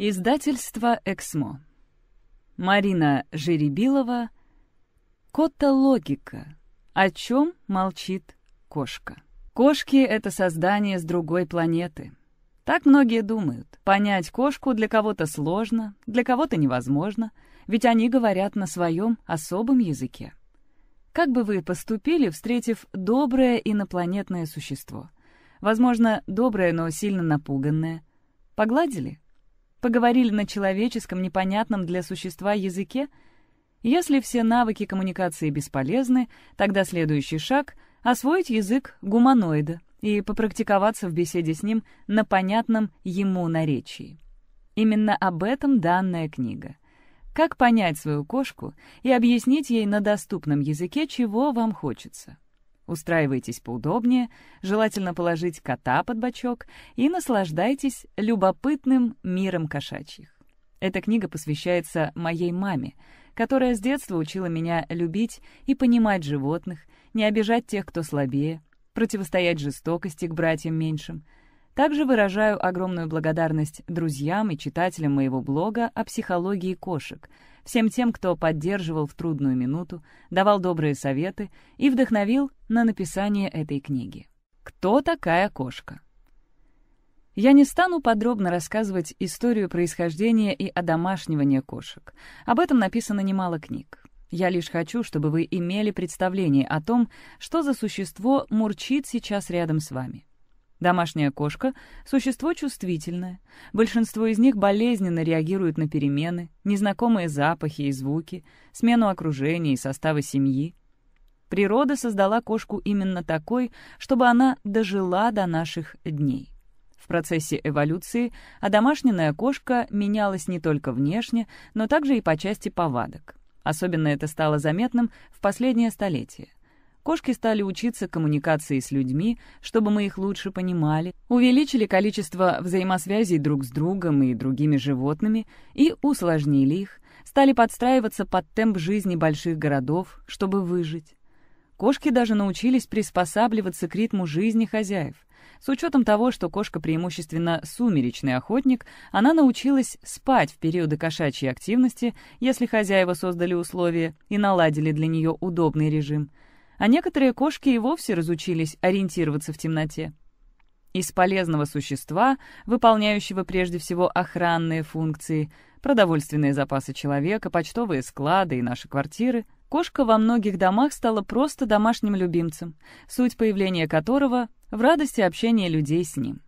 Издательство «Эксмо». Марина Жеребилова. Кота логика. О чем молчит кошка? Кошки — это создание с другой планеты. Так многие думают. Понять кошку для кого-то сложно, для кого-то невозможно, ведь они говорят на своем особом языке. Как бы вы поступили, встретив доброе инопланетное существо? Возможно, доброе, но сильно напуганное. Погладили? Поговорили на человеческом, непонятном для существа языке? Если все навыки коммуникации бесполезны, тогда следующий шаг — освоить язык гуманоида и попрактиковаться в беседе с ним на понятном ему наречии. Именно об этом данная книга. Как понять свою кошку и объяснить ей на доступном языке, чего вам хочется. Устраивайтесь поудобнее, желательно положить кота под бочок и наслаждайтесь любопытным миром кошачьих. Эта книга посвящается моей маме, которая с детства учила меня любить и понимать животных, не обижать тех, кто слабее, противостоять жестокости к братьям меньшим. Также выражаю огромную благодарность друзьям и читателям моего блога о психологии кошек — всем тем, кто поддерживал в трудную минуту, давал добрые советы и вдохновил на написание этой книги. «Кто такая кошка?» Я не стану подробно рассказывать историю происхождения и одомашнивания кошек. Об этом написано немало книг. Я лишь хочу, чтобы вы имели представление о том, что за существо мурчит сейчас рядом с вами. Домашняя кошка — существо чувствительное. Большинство из них болезненно реагируют на перемены, незнакомые запахи и звуки, смену окружения и состава семьи. Природа создала кошку именно такой, чтобы она дожила до наших дней. В процессе эволюции одомашненная кошка менялась не только внешне, но также и по части повадок. Особенно это стало заметным в последнее столетие. Кошки стали учиться коммуникации с людьми, чтобы мы их лучше понимали, увеличили количество взаимосвязей друг с другом и другими животными и усложнили их, стали подстраиваться под темп жизни больших городов, чтобы выжить. Кошки даже научились приспосабливаться к ритму жизни хозяев. С учетом того, что кошка преимущественно сумеречный охотник, она научилась спать в периоды кошачьей активности, если хозяева создали условия и наладили для нее удобный режим — а некоторые кошки и вовсе разучились ориентироваться в темноте. Из полезного существа, выполняющего прежде всего охранные функции, продовольственные запасы человека, почтовые склады и наши квартиры, кошка во многих домах стала просто домашним любимцем, суть появления которого в радости общения людей с ним.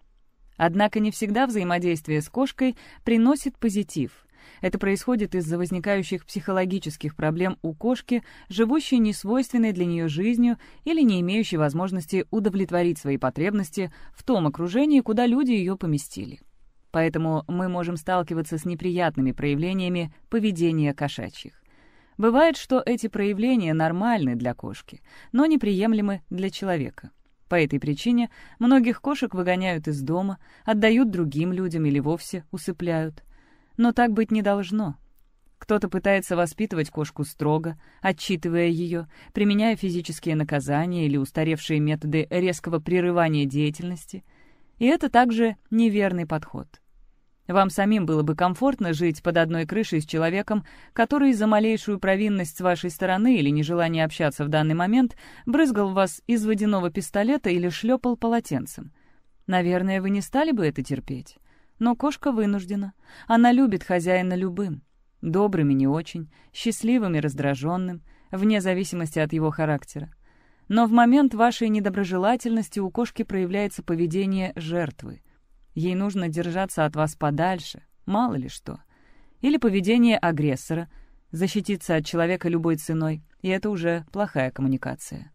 Однако не всегда взаимодействие с кошкой приносит позитив — это происходит из-за возникающих психологических проблем у кошки, живущей несвойственной для нее жизнью или не имеющей возможности удовлетворить свои потребности в том окружении, куда люди ее поместили. Поэтому мы можем сталкиваться с неприятными проявлениями поведения кошачьих. Бывает, что эти проявления нормальны для кошки, но неприемлемы для человека. По этой причине многих кошек выгоняют из дома, отдают другим людям или вовсе усыпляют. Но так быть не должно. Кто-то пытается воспитывать кошку строго, отчитывая ее, применяя физические наказания или устаревшие методы резкого прерывания деятельности. И это также неверный подход. Вам самим было бы комфортно жить под одной крышей с человеком, который за малейшую провинность с вашей стороны или нежелание общаться в данный момент брызгал вас из водяного пистолета или шлепал полотенцем. Наверное, вы не стали бы это терпеть. Но кошка вынуждена. Она любит хозяина любым. добрыми не очень, счастливым и раздраженным, вне зависимости от его характера. Но в момент вашей недоброжелательности у кошки проявляется поведение жертвы. Ей нужно держаться от вас подальше, мало ли что. Или поведение агрессора, защититься от человека любой ценой, и это уже плохая коммуникация.